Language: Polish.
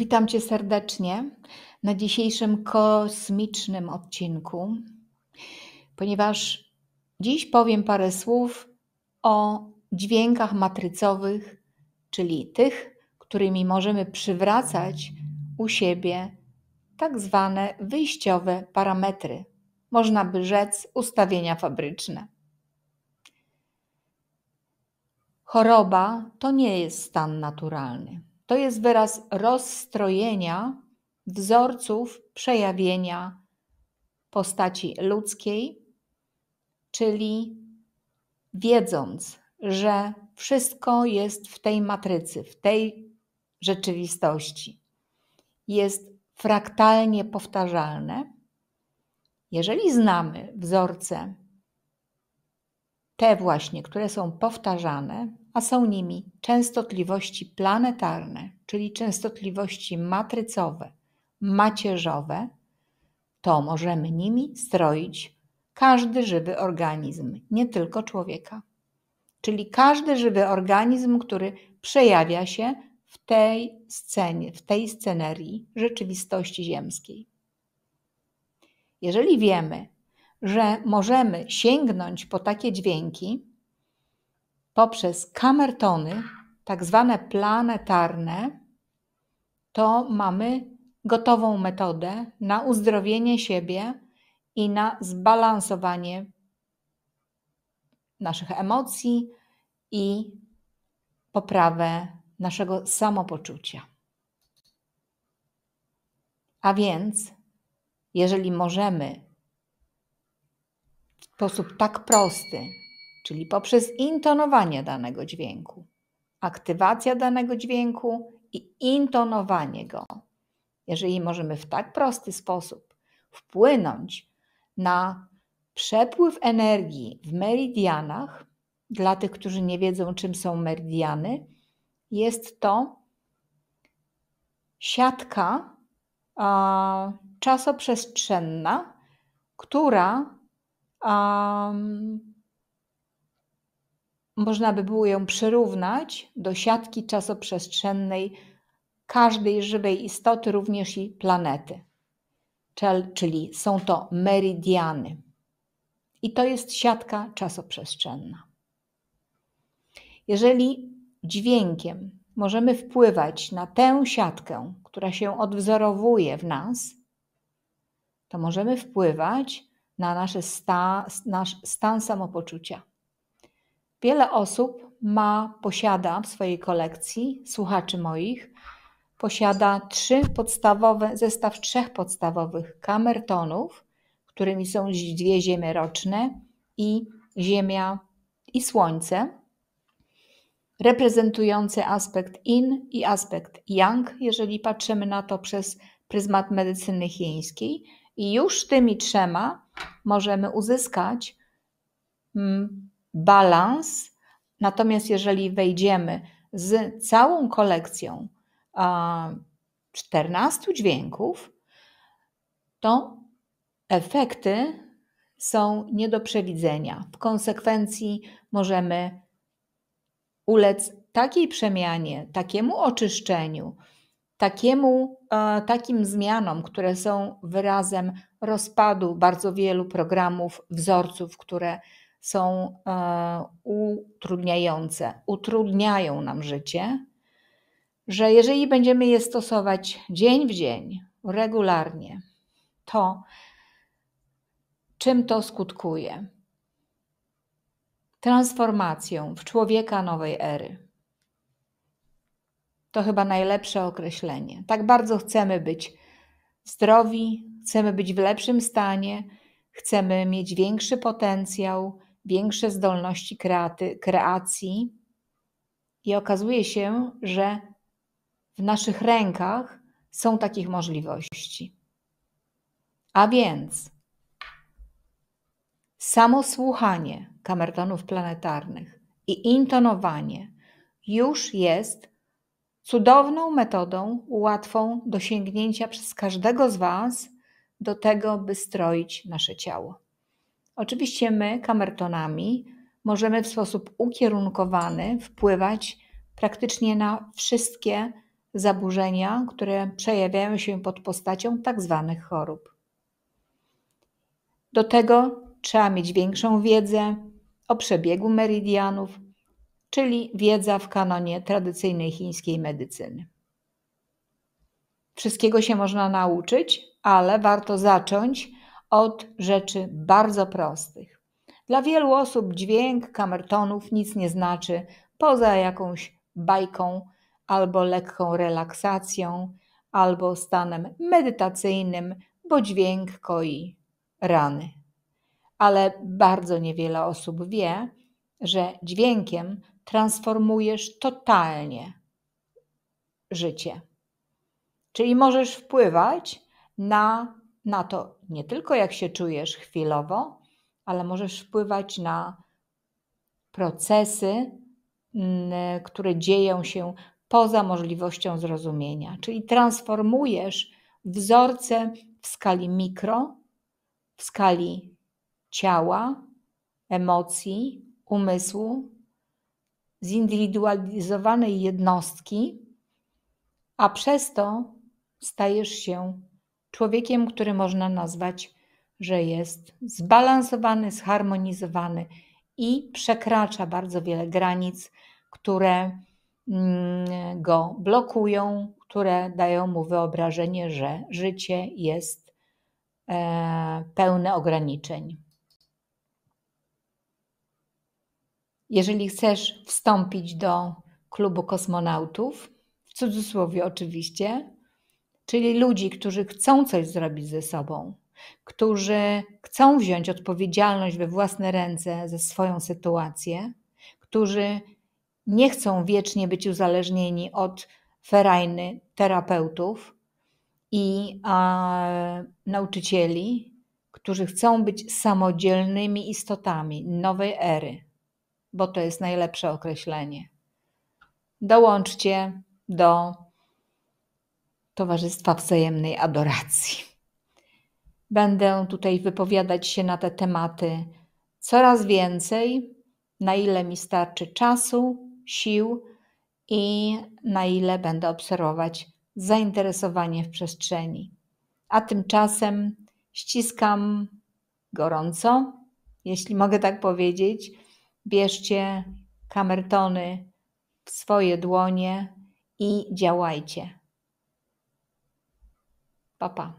Witam Cię serdecznie na dzisiejszym kosmicznym odcinku, ponieważ dziś powiem parę słów o dźwiękach matrycowych, czyli tych, którymi możemy przywracać u siebie tak zwane wyjściowe parametry, można by rzec ustawienia fabryczne. Choroba to nie jest stan naturalny to jest wyraz rozstrojenia wzorców przejawienia postaci ludzkiej, czyli wiedząc, że wszystko jest w tej matrycy, w tej rzeczywistości, jest fraktalnie powtarzalne. Jeżeli znamy wzorce, te właśnie, które są powtarzane, a są nimi częstotliwości planetarne, czyli częstotliwości matrycowe, macierzowe, to możemy nimi stroić każdy żywy organizm, nie tylko człowieka. Czyli każdy żywy organizm, który przejawia się w tej scenie, w tej scenerii rzeczywistości ziemskiej. Jeżeli wiemy, że możemy sięgnąć po takie dźwięki, poprzez kamertony, tak zwane planetarne, to mamy gotową metodę na uzdrowienie siebie i na zbalansowanie naszych emocji i poprawę naszego samopoczucia. A więc, jeżeli możemy w sposób tak prosty czyli poprzez intonowanie danego dźwięku, aktywacja danego dźwięku i intonowanie go. Jeżeli możemy w tak prosty sposób wpłynąć na przepływ energii w meridianach, dla tych, którzy nie wiedzą, czym są meridiany, jest to siatka a, czasoprzestrzenna, która um, można by było ją przyrównać do siatki czasoprzestrzennej każdej żywej istoty, również i planety. Czyli są to meridiany. I to jest siatka czasoprzestrzenna. Jeżeli dźwiękiem możemy wpływać na tę siatkę, która się odwzorowuje w nas, to możemy wpływać na nasze sta, nasz stan samopoczucia. Wiele osób ma, posiada w swojej kolekcji, słuchaczy moich, posiada trzy podstawowe, zestaw trzech podstawowych kamertonów, którymi są dwie ziemie roczne i Ziemia i Słońce, reprezentujące aspekt in i aspekt yang, jeżeli patrzymy na to przez pryzmat medycyny chińskiej. I już tymi trzema możemy uzyskać mm, balans. Natomiast jeżeli wejdziemy z całą kolekcją 14 dźwięków, to efekty są nie do przewidzenia. W konsekwencji możemy ulec takiej przemianie, takiemu oczyszczeniu, takiemu, takim zmianom, które są wyrazem rozpadu bardzo wielu programów, wzorców, które są e, utrudniające, utrudniają nam życie, że jeżeli będziemy je stosować dzień w dzień, regularnie, to czym to skutkuje? Transformacją w człowieka nowej ery. To chyba najlepsze określenie. Tak bardzo chcemy być zdrowi, chcemy być w lepszym stanie, chcemy mieć większy potencjał, większe zdolności kreaty, kreacji i okazuje się, że w naszych rękach są takich możliwości. A więc samo słuchanie kamertonów planetarnych i intonowanie już jest cudowną metodą łatwą do sięgnięcia przez każdego z Was do tego, by stroić nasze ciało. Oczywiście my, kamertonami, możemy w sposób ukierunkowany wpływać praktycznie na wszystkie zaburzenia, które przejawiają się pod postacią tak zwanych chorób. Do tego trzeba mieć większą wiedzę o przebiegu meridianów, czyli wiedza w kanonie tradycyjnej chińskiej medycyny. Wszystkiego się można nauczyć, ale warto zacząć od rzeczy bardzo prostych. Dla wielu osób dźwięk kamertonów nic nie znaczy poza jakąś bajką albo lekką relaksacją, albo stanem medytacyjnym, bo dźwięk koi rany. Ale bardzo niewiele osób wie, że dźwiękiem transformujesz totalnie życie. Czyli możesz wpływać na na to nie tylko jak się czujesz chwilowo, ale możesz wpływać na procesy, mm, które dzieją się poza możliwością zrozumienia. Czyli transformujesz wzorce w skali mikro, w skali ciała, emocji, umysłu, zindywidualizowanej jednostki, a przez to stajesz się człowiekiem, który można nazwać, że jest zbalansowany, zharmonizowany i przekracza bardzo wiele granic, które mm, go blokują, które dają mu wyobrażenie, że życie jest e, pełne ograniczeń. Jeżeli chcesz wstąpić do klubu kosmonautów, w cudzysłowie oczywiście, czyli ludzi, którzy chcą coś zrobić ze sobą, którzy chcą wziąć odpowiedzialność we własne ręce za swoją sytuację, którzy nie chcą wiecznie być uzależnieni od ferajny terapeutów i nauczycieli, którzy chcą być samodzielnymi istotami nowej ery, bo to jest najlepsze określenie. Dołączcie do Towarzystwa Wzajemnej Adoracji. Będę tutaj wypowiadać się na te tematy coraz więcej, na ile mi starczy czasu, sił i na ile będę obserwować zainteresowanie w przestrzeni. A tymczasem ściskam gorąco, jeśli mogę tak powiedzieć. Bierzcie kamertony w swoje dłonie i działajcie. Па-па!